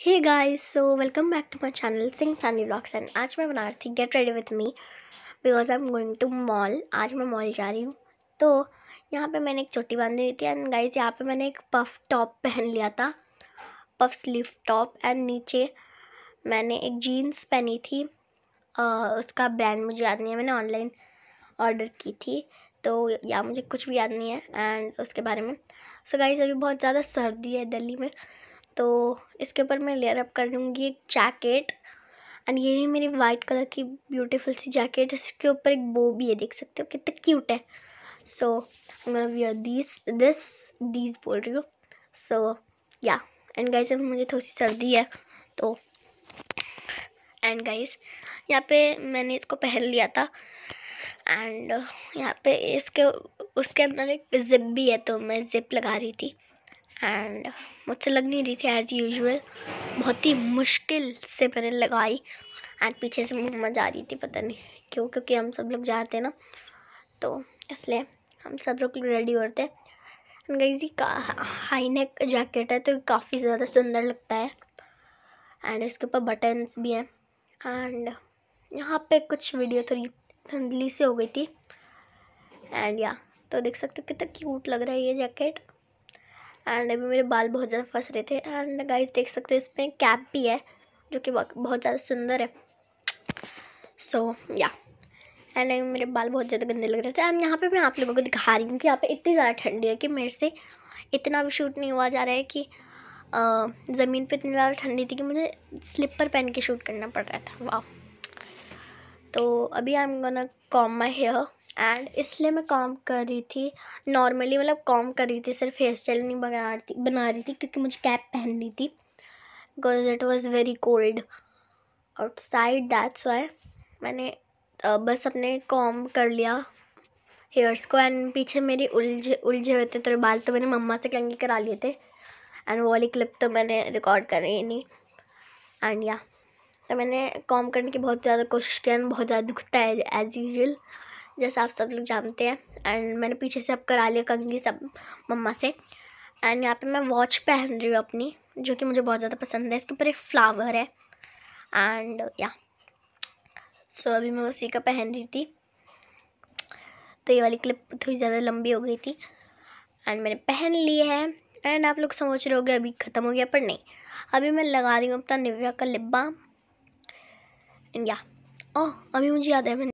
hey guys so welcome back to my channel Singh family blogs and आज मैं बना रही थी get ready with me because I am going to mall आज मैं मॉल जा रही हूँ तो यहाँ पे मैंने एक चोटी बांधी हुई थी एंड गाइस यहाँ पे मैंने एक पफ टॉप पहन लिया था पफ स्लीव टॉप एंड नीचे मैंने एक जीन्स पहनी थी आ, उसका ब्रांड मुझे याद नहीं है मैंने ऑनलाइन ऑर्डर की थी तो यहाँ मुझे कुछ भी याद नहीं है एंड उसके बारे में सो so गाइज अभी बहुत ज़्यादा सर्दी है दिल्ली में तो इसके ऊपर मैं लेयर अप कर लूँगी एक जैकेट एंड ये है मेरी वाइट कलर की ब्यूटीफुल सी जैकेट इसके ऊपर एक बो भी है देख सकते हो कितना क्यूट है सो मैं वियर दिस दिस दिस बोल रही हूँ सो या एंड गाइस अब मुझे थोड़ी सी सर्दी है तो एंड गाइस यहाँ पे मैंने इसको पहन लिया था एंड यहाँ पे इसके उसके अंदर एक जिप भी है तो मैं जिप लगा रही थी एंड मुझसे लग नहीं रही थी एज़ यूजल बहुत ही मुश्किल से मैंने लगाई एंड पीछे से मम्मा जा रही थी पता नहीं क्यों क्योंकि हम सब लोग जा रहे थे ना तो इसलिए हम सब लोग रेडी हो हैं गई जी का हाई नेक जैकेट है तो काफ़ी ज़्यादा सुंदर लगता है एंड इसके ऊपर बटन्स भी हैं एंड यहाँ पे कुछ वीडियो थोड़ी धंधली से हो गई थी एंड या तो देख सकते हो कितना क्यूट लग रहा है ये जैकेट एंड अभी मेरे बाल बहुत ज़्यादा फंस रहे थे एंड गाइस देख सकते हो इसमें कैप भी है जो कि बहुत ज़्यादा सुंदर है सो या एंड अभी मेरे बाल बहुत ज़्यादा गंदे लग रहे थे एंड यहाँ पे मैं आप लोगों को दिखा रही हूँ कि यहाँ पे इतनी ज़्यादा ठंडी है कि मेरे से इतना भी शूट नहीं हुआ जा रहा है कि ज़मीन पर इतनी ज़्यादा ठंडी थी कि मुझे स्लीपर पहन के शूट करना पड़ रहा था वाह तो अभी I am gonna comb my hair and इसलिए मैं काम कर रही थी नॉर्मली मतलब काम कर रही थी सिर्फ हेयर स्टाइल नहीं बना रही बना रही थी क्योंकि मुझे कैप पहननी थी because it was very cold outside that's why मैंने बस अपने कॉम कर लिया हेयर्स को एंड पीछे मेरे उलझे उलझे हुए थे थोड़े बाल तो मैंने मम्मा से कंगी करा लिए थे एंड वो वाली क्लिप तो मैंने रिकॉर्ड करी ही नहीं एंड या तो मैंने कॉम करने की बहुत ज़्यादा कोशिश की एंड बहुत ज़्यादा दुखता है एज यूजल जैसा आप सब लोग जानते हैं एंड मैंने पीछे से अब करा लिया कंगी सब मम्मा से एंड यहाँ पे मैं वॉच पहन रही हूँ अपनी जो कि मुझे बहुत ज़्यादा पसंद है इसके ऊपर एक फ्लावर है एंड या सो अभी मैं उसी का पहन रही थी तो ये वाली क्लिप थोड़ी ज़्यादा लंबी हो गई थी एंड मैंने पहन ली है एंड आप लोग समझ रहे गए अभी ख़त्म हो गया पर नहीं अभी मैं लगा रही हूँ अपना निव्या का लिब्बा या ओह oh, अभी मुझे याद है मैंने